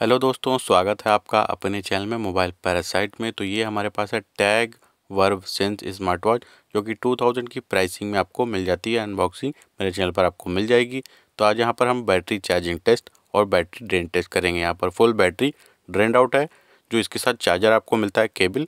hello दोस्तों स्वागत है आपका अपने चैनल में मोबाइल पैरासाइट में तो ये हमारे पास है Tagg Verve Sense smart watch जो कि 2000 की प्राइसिंग में आपको मिल जाती है अनबॉक्सिंग मेरे चैनल पर आपको मिल जाएगी तो आज यहाँ पर हम बैटरी चार्जिंग टेस्ट और बैटरी ड्रेन टेस्ट करेंगे यहाँ पर फुल बैटरी ड्रेन आउट है जो इसके साथ चार्जर आपको मिलता है केबल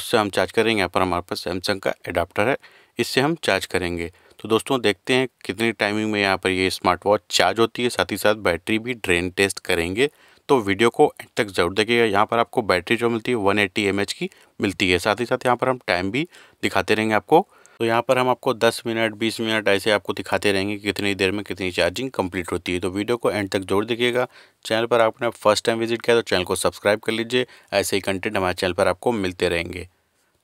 उससे हम चार्ज करेंगे यहाँ पर हमारे पास सैमसंग का एडाप्टर है इससे हम चार्ज करेंगे तो दोस्तों देखते हैं कितनी टाइमिंग में यहाँ पर ये स्मार्ट वॉच चार्ज होती है साथ ही साथ बैटरी भी ड्रेन टेस्ट करेंगे तो वीडियो को एंड तक जरूर देखिएगा यहाँ पर आपको बैटरी जो मिलती है वन एट्टी की मिलती है साथ ही साथ यहाँ पर हम टाइम भी दिखाते रहेंगे आपको तो यहाँ पर हम आपको 10 मिनट 20 मिनट ऐसे आपको दिखाते रहेंगे कि कितनी देर में कितनी चार्जिंग कंप्लीट होती है तो वीडियो को एंड तक जोड़ देखिएगा चैनल पर आपने फर्स्ट टाइम विजिट किया तो चैनल को सब्सक्राइब कर लीजिए ऐसे ही कंटेंट हमारे चैनल पर आपको मिलते रहेंगे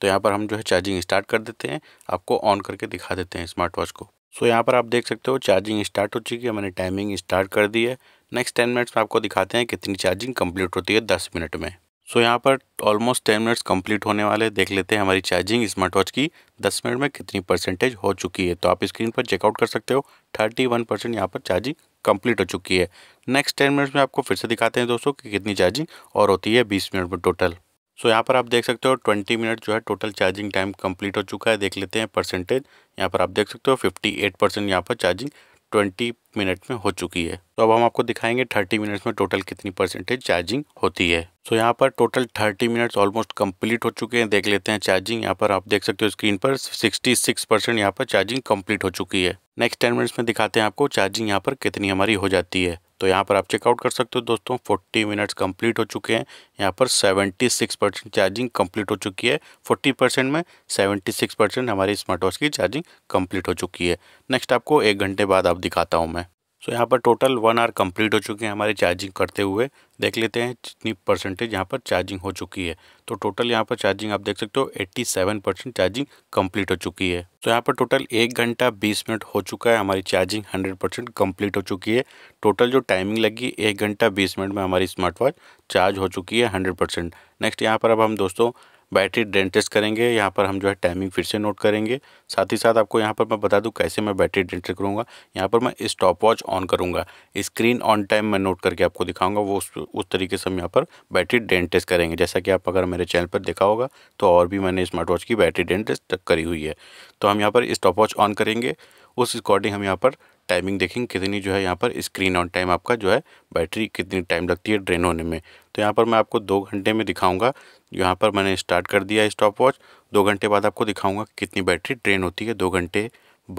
तो यहाँ पर हम जो है चार्जिंग स्टार्ट कर देते हैं आपको ऑन करके दिखा देते हैं स्मार्ट वॉच को सो यहाँ पर आप देख सकते हो चार्जिंग स्टार्ट हो चुकी है मैंने टाइमिंग स्टार्ट कर दी है नेक्स्ट टेन मिनट्स में आपको दिखाते हैं कितनी चार्जिंग कंप्लीट होती है दस मिनट में सो so, यहाँ पर ऑलमोस्ट टेन मिनट्स कंप्लीट होने वाले देख लेते हैं हमारी चार्जिंग स्मार्ट वॉच की दस मिनट में कितनी परसेंटेज हो चुकी है तो आप स्क्रीन पर चेकआउट कर सकते हो थर्टी वन परसेंट यहाँ पर चार्जिंग कंप्लीट हो चुकी है नेक्स्ट टेन मिनट्स में आपको फिर से दिखाते हैं दोस्तों कि कितनी चार्जिंग और होती है बीस मिनट में टोटल सो so, यहाँ पर आप देख सकते हो ट्वेंटी मिनट जो है टोटल चार्जिंग टाइम कम्प्लीट हो चुका है देख लेते हैं परसेंटेज यहाँ पर आप देख सकते हो फिफ्टी एट परसेंट यहाँ पर चार्जिंग ट्वेंटी मिनट में हो चुकी है तो अब हम आपको दिखाएंगे थर्टी मिनट्स में टोटल कितनी परसेंटेज चार्जिंग होती है सो तो यहाँ पर total thirty minutes almost complete हो चुके हैं देख लेते हैं चार्जिंग यहाँ पर आप देख सकते हो स्क्रीन पर सिक्सटी सिक्स परसेंट यहाँ पर चार्जिंग कंप्लीट हो चुकी है नेक्स्ट टेन मिनट्स में दिखाते हैं आपको चार्जिंग यहाँ पर कितनी हमारी हो जाती है तो यहाँ पर आप चेकआउट कर सकते हो दोस्तों 40 मिनट्स कंप्लीट हो चुके हैं यहाँ पर 76 परसेंट चार्जिंग कंप्लीट हो चुकी है 40 परसेंट में 76 परसेंट हमारी स्मार्ट वॉच की चार्जिंग कंप्लीट हो चुकी है नेक्स्ट आपको एक घंटे बाद आप दिखाता हूँ मैं सो तो यहाँ पर टोटल वन आवर कंप्लीट हो चुके हैं हमारे चार्जिंग करते हुए देख लेते हैं कितनी परसेंटेज यहाँ पर चार्जिंग हो चुकी है तो टोटल यहाँ पर चार्जिंग आप देख सकते हो 87 परसेंट चार्जिंग कंप्लीट हो चुकी है तो यहाँ पर टोटल एक घंटा 20 मिनट हो चुका है हमारी चार्जिंग 100 परसेंट कम्प्लीट हो चुकी है टोटल जो टाइमिंग लगी एक घंटा बीस मिनट में हमारी स्मार्ट वॉच चार्ज हो चुकी है हंड्रेड नेक्स्ट यहाँ पर अब हम दोस्तों बैटरी ड्रेन टेस्ट करेंगे यहाँ पर हम जो है टाइमिंग फिर से नोट करेंगे साथ ही साथ आपको यहाँ पर मैं बता दूँ कैसे मैं बैटरी ड्रेन टेस्ट करूँगा यहाँ पर मैं स्टॉप वॉच ऑन करूँगा स्क्रीन ऑन टाइम मैं नोट करके आपको दिखाऊँगा वो उस, उस तरीके से हम यहाँ पर बैटरी ड्रेन टेस्ट करेंगे जैसा कि आप अगर मेरे चैनल पर देखा होगा तो और भी मैंने स्मार्ट वॉच की बैटरी ड्रेन टेस्ट करी हुई है तो हम यहाँ पर स्टॉप वॉच ऑन करेंगे उस अकॉर्डिंग हम यहाँ पर टाइमिंग देखेंगे कितनी जो है यहाँ पर स्क्रीन ऑन टाइम आपका जो है बैटरी कितनी टाइम लगती है ड्रेन होने में तो यहाँ पर मैं आपको दो घंटे में दिखाऊंगा यहाँ पर मैंने स्टार्ट कर दिया स्टॉप वॉच दो घंटे बाद आपको दिखाऊंगा कितनी बैटरी ड्रेन होती है दो घंटे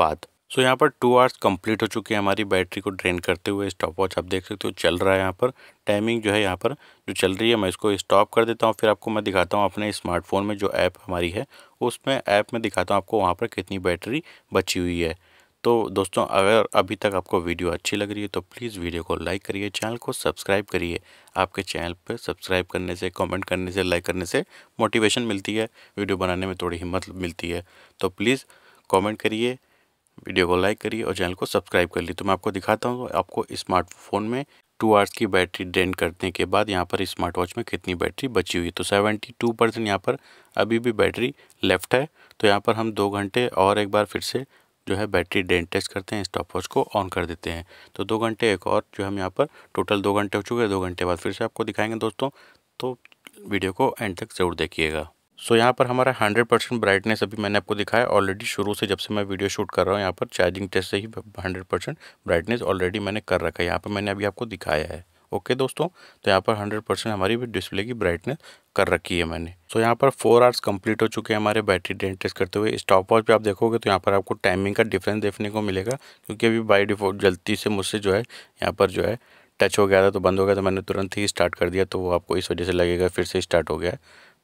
बाद सो यहाँ पर टू आवर्स कम्प्लीट हो चुकी है हमारी बैटरी को ड्रेन करते हुए स्टॉप वॉच आप देख सकते हो चल रहा है यहाँ पर टाइमिंग जो है यहाँ पर जो चल रही है मैं इसको स्टॉप कर देता हूँ फिर आपको मैं दिखाता हूँ अपने स्मार्टफोन में जो ऐप हमारी है उसमें ऐप में दिखाता हूँ आपको वहाँ पर कितनी बैटरी बची हुई है तो दोस्तों अगर अभी तक आपको वीडियो अच्छी लग रही है तो प्लीज़ वीडियो को लाइक करिए चैनल को सब्सक्राइब करिए आपके चैनल पर सब्सक्राइब करने से कमेंट करने से लाइक करने से मोटिवेशन मिलती है वीडियो बनाने में थोड़ी हिम्मत मिलती है तो प्लीज़ कमेंट करिए वीडियो को लाइक करिए और चैनल को सब्सक्राइब कर लिए तो मैं आपको दिखाता हूँ आपको स्मार्टफोन में टू आवर्स की बैटरी ड्रेन करने के बाद यहाँ पर स्मार्ट वॉच में कितनी बैटरी बची हुई है तो सेवेंटी टू परसेंट यहाँ पर अभी भी बैटरी लेफ्ट है तो यहाँ पर हम दो घंटे और एक बार फिर से जो है बैटरी ड्रेन टेस्ट करते हैं स्टॉप वॉच को ऑन कर देते हैं तो दो घंटे एक और जो हम यहाँ पर टोटल दो घंटे हो चुके हैं दो घंटे बाद फिर से आपको दिखाएंगे दोस्तों तो वीडियो को एंड तक ज़रूर देखिएगा सो so, यहाँ पर हमारा 100 परसेंट ब्राइटनेस अभी मैंने आपको दिखाया ऑलरेडी शुरू से जब से मैं वीडियो शूट कर रहा हूँ यहाँ पर चार्जिंग टेस्ट से ही 100 परसेंट ब्राइटनेस ऑलरेडी मैंने कर रखा है यहाँ पर मैंने अभी आपको दिखाया है ओके दोस्तों तो यहाँ पर हंड्रेड परसेंट हमारी भी डिस्प्ले की ब्राइटनेस कर रखी है मैंने तो यहाँ पर फोर आवर्स कंप्लीट हो चुके हैं हमारे बैटरी डेंट टेस्ट करते हुए स्टॉप वॉच पर आप देखोगे तो यहाँ पर आपको टाइमिंग का डिफरेंस देखने को मिलेगा क्योंकि अभी बाई डिफॉल्ट जल्दी से मुझसे जो है यहाँ पर जो है टच हो गया था तो बंद हो गया तो मैंने तुरंत ही स्टार्ट कर दिया तो वो आपको इस वजह से लगेगा फिर से स्टार्ट हो गया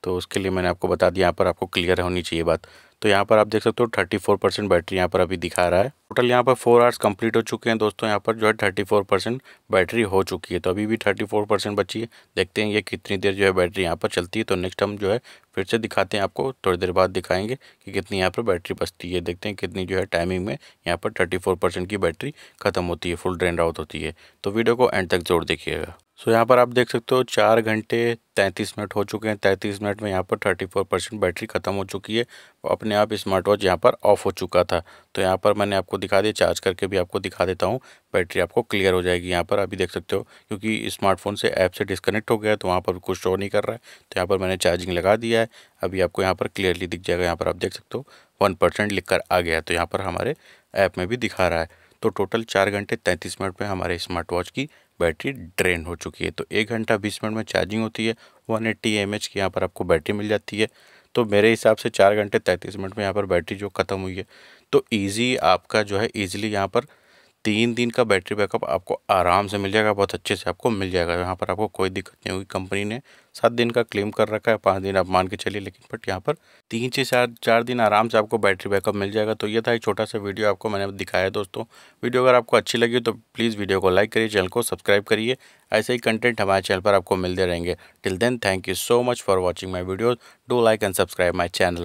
तो उसके लिए मैंने आपको बता दिया यहाँ पर आपको क्लियर होनी चाहिए बात तो यहाँ पर आप देख सकते हो थर्टी फोर परसेंट बैटरी यहाँ पर अभी दिखा रहा है टोटल यहाँ पर फोर आवर्स कंप्लीट हो चुके हैं दोस्तों यहाँ पर जो है थर्टी फोर परसेंट बैटरी हो चुकी है तो अभी भी थर्टी फोर परसेंट बची है देखते हैं ये कितनी देर जो है बैटरी यहाँ पर चलती है तो नेक्स्ट हम जो है फिर से दिखाते हैं आपको थोड़ी देर बाद दिखाएंगे कि कितनी यहाँ पर बैटरी बचती है देखते हैं कितनी जो है टाइमिंग में यहाँ पर थर्टी फोर परसेंट की बैटरी खत्म होती है फुल ड्रेन आउट होती है तो वीडियो को एंड तक जोर देखिएगा सो यहाँ पर आप देख सकते हो चार घंटे तैंतीस मिनट हो चुके हैं तैंतीस मिनट में यहाँ पर थर्टी फोर परसेंट बैटरी ख़त्म हो चुकी है अपने आप स्मार्ट वॉच यहाँ पर ऑफ़ हो चुका था तो यहाँ पर मैंने आपको दिखा दिया चार्ज करके भी आपको दिखा देता हूँ बैटरी आपको क्लियर हो जाएगी यहाँ पर अभी देख सकते हो क्योंकि स्मार्टफोन से ऐप से डिस्कनेक्ट हो गया तो वहाँ पर कुछ शो नहीं कर रहा है तो यहाँ पर मैंने चार्जिंग लगा दिया है अभी आपको यहाँ पर क्लियरली दिख जाएगा यहाँ पर आप देख सकते हो वन परसेंट लिख कर आ गया तो यहाँ पर हमारे ऐप में भी दिखा रहा है तो टोटल चार घंटे तैंतीस मिनट में हमारे स्मार्ट वॉच की बैटरी ड्रेन हो चुकी है तो एक घंटा बीस मिनट में चार्जिंग होती है वन एट्टी एम एच की यहाँ पर आपको बैटरी मिल जाती है तो मेरे हिसाब से चार घंटे तैंतीस मिनट में यहाँ पर बैटरी जो ख़त्म हुई है तो ईज़ी आपका जो है ईज़िली यहाँ पर तीन दिन का बैटरी बैकअप आपको आराम से मिल जाएगा बहुत अच्छे से आपको मिल जाएगा यहाँ पर आपको कोई दिक्कत नहीं होगी कंपनी ने सात दिन का क्लेम कर रखा है पाँच दिन आप मान के चलिए लेकिन बट यहाँ पर तीन से चार चार दिन आराम से आपको बैटरी बैकअप मिल जाएगा तो ये था एक छोटा सा वीडियो आपको मैंने दिखाया दोस्तों वीडियो अगर आपको अच्छी लगी तो प्लीज़ वीडियो को लाइक करिए चैनल को सब्सक्राइब करिए ऐसे ही कंटेंट हमारे चैनल पर आपको मिलते रहेंगे till then thank you so much for watching my videos do like and subscribe my channel